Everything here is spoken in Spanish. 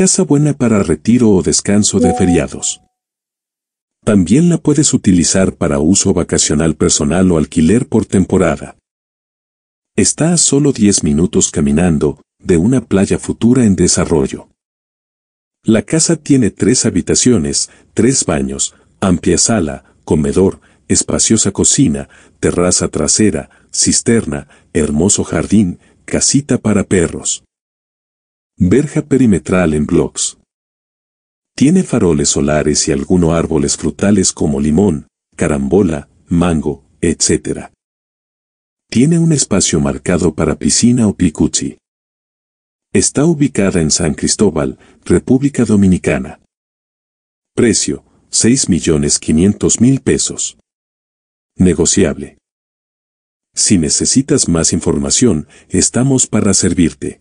casa buena para retiro o descanso de feriados. También la puedes utilizar para uso vacacional personal o alquiler por temporada. Está a solo 10 minutos caminando de una playa futura en desarrollo. La casa tiene tres habitaciones, tres baños, amplia sala, comedor, espaciosa cocina, terraza trasera, cisterna, hermoso jardín, casita para perros. Verja perimetral en blocks. Tiene faroles solares y algunos árboles frutales como limón, carambola, mango, etc. Tiene un espacio marcado para piscina o picuchi. Está ubicada en San Cristóbal, República Dominicana. Precio, 6.500.000 pesos. Negociable. Si necesitas más información, estamos para servirte.